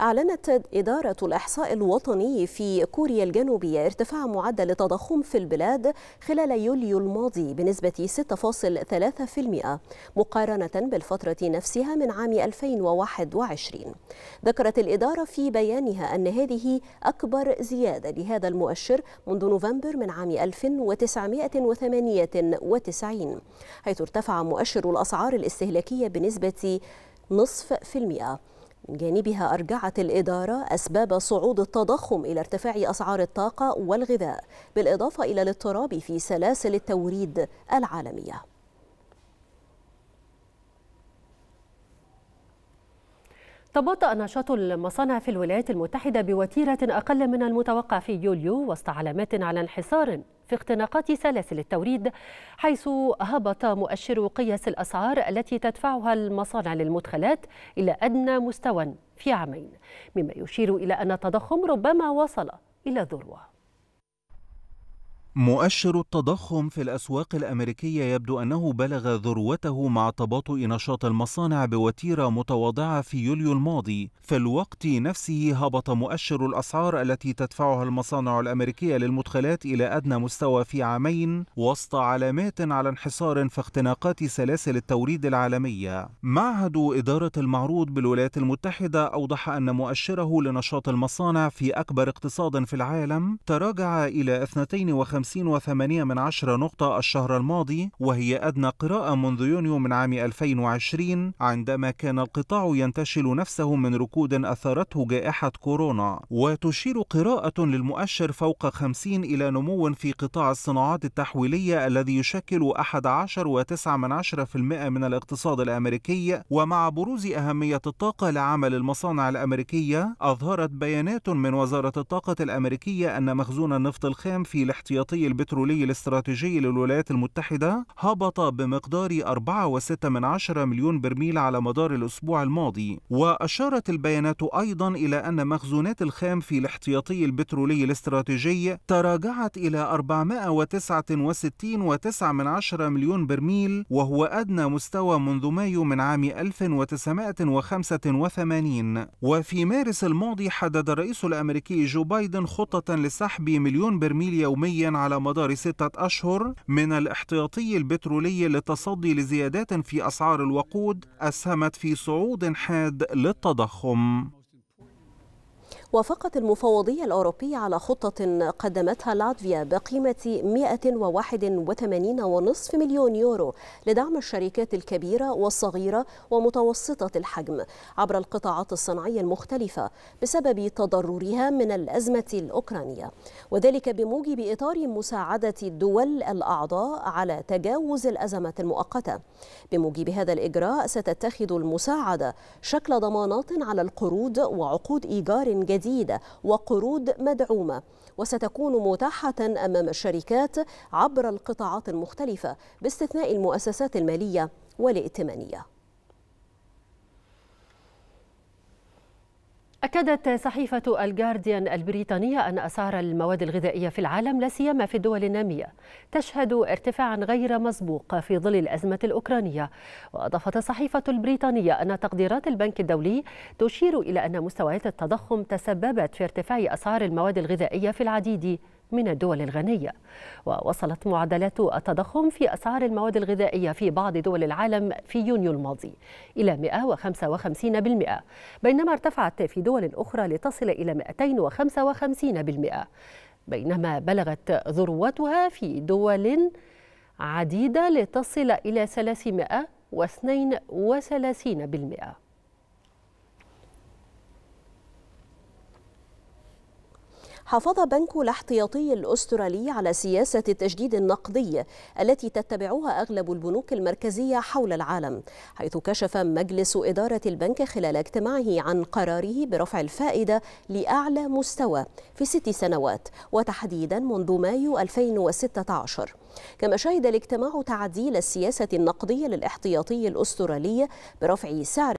أعلنت إدارة الإحصاء الوطني في كوريا الجنوبية ارتفاع معدل التضخم في البلاد خلال يوليو الماضي بنسبة 6.3% مقارنة بالفترة نفسها من عام 2021 ذكرت الإدارة في بيانها أن هذه أكبر زيادة لهذا المؤشر منذ نوفمبر من عام 1998 حيث ارتفع مؤشر الأسعار الاستهلاكية بنسبة نصف في المئة من جانبها أرجعت الإدارة أسباب صعود التضخم إلى ارتفاع أسعار الطاقة والغذاء بالإضافة إلى الاضطراب في سلاسل التوريد العالمية تباطأ نشاط المصانع في الولايات المتحدة بوتيرة أقل من المتوقع في يوليو وسط علامات على انحسار في اختناقات سلاسل التوريد حيث هبط مؤشر قياس الأسعار التي تدفعها المصانع للمدخلات إلى أدنى مستوى في عامين مما يشير إلى أن التضخم ربما وصل إلى ذروه مؤشر التضخم في الأسواق الأمريكية يبدو أنه بلغ ذروته مع تباطؤ نشاط المصانع بوتيرة متواضعة في يوليو الماضي، في الوقت نفسه هبط مؤشر الأسعار التي تدفعها المصانع الأمريكية للمدخلات إلى أدنى مستوى في عامين، وسط علامات على انحصار في اختناقات سلاسل التوريد العالمية. معهد إدارة المعروض بالولايات المتحدة أوضح أن مؤشره لنشاط المصانع في أكبر اقتصاد في العالم تراجع إلى 52 51.8 نقطة الشهر الماضي وهي أدنى قراءة منذ يونيو من عام 2020 عندما كان القطاع ينتشل نفسه من ركود أثرته جائحة كورونا وتشير قراءة للمؤشر فوق 50 إلى نمو في قطاع الصناعات التحويلية الذي يشكل 11.9% من الاقتصاد الأمريكي ومع بروز أهمية الطاقة لعمل المصانع الأمريكية أظهرت بيانات من وزارة الطاقة الأمريكية أن مخزون النفط الخام في الاحتياطي الوسطي البترولي الاستراتيجي للولايات المتحدة هبط بمقدار 4.6 مليون برميل على مدار الأسبوع الماضي وأشارت البيانات أيضا إلى أن مخزونات الخام في الاحتياطي البترولي الاستراتيجي تراجعت إلى 469.9 مليون برميل وهو أدنى مستوى منذ مايو من عام 1985 وفي مارس الماضي حدد الرئيس الأمريكي جو بايدن خطة لسحب مليون برميل يوميا على مدار ستة أشهر من الاحتياطي البترولي للتصدي لزيادات في أسعار الوقود أسهمت في صعود حاد للتضخم وافقت المفوضية الأوروبية على خطة قدمتها لاتفيا بقيمة 181.5 مليون يورو لدعم الشركات الكبيرة والصغيرة ومتوسطة الحجم عبر القطاعات الصناعية المختلفة بسبب تضررها من الأزمة الأوكرانية وذلك بموجب إطار مساعدة الدول الأعضاء على تجاوز الأزمة المؤقتة بموجب هذا الإجراء ستتخذ المساعدة شكل ضمانات على القروض وعقود إيجار جديدة جديدة وقروض مدعومة وستكون متاحة أمام الشركات عبر القطاعات المختلفة باستثناء المؤسسات المالية والائتمانية أكدت صحيفة الجارديان البريطانية أن أسعار المواد الغذائية في العالم لا سيما في الدول النامية تشهد ارتفاعا غير مسبوق في ظل الأزمة الأوكرانية وأضافت الصحيفة البريطانية أن تقديرات البنك الدولي تشير إلى أن مستويات التضخم تسببت في ارتفاع أسعار المواد الغذائية في العديد من الدول الغنية ووصلت معدلات التضخم في أسعار المواد الغذائية في بعض دول العالم في يونيو الماضي إلى 155% بينما ارتفعت في دول أخرى لتصل إلى 255% بينما بلغت ذروتها في دول عديدة لتصل إلى 332% حافظ بنك الاحتياطي الأسترالي على سياسة التجديد النقدي التي تتبعها أغلب البنوك المركزية حول العالم حيث كشف مجلس إدارة البنك خلال اجتماعه عن قراره برفع الفائدة لأعلى مستوى في ست سنوات وتحديدا منذ مايو 2016 كما شهد الاجتماع تعديل السياسة النقدية للاحتياطي الأسترالي برفع سعر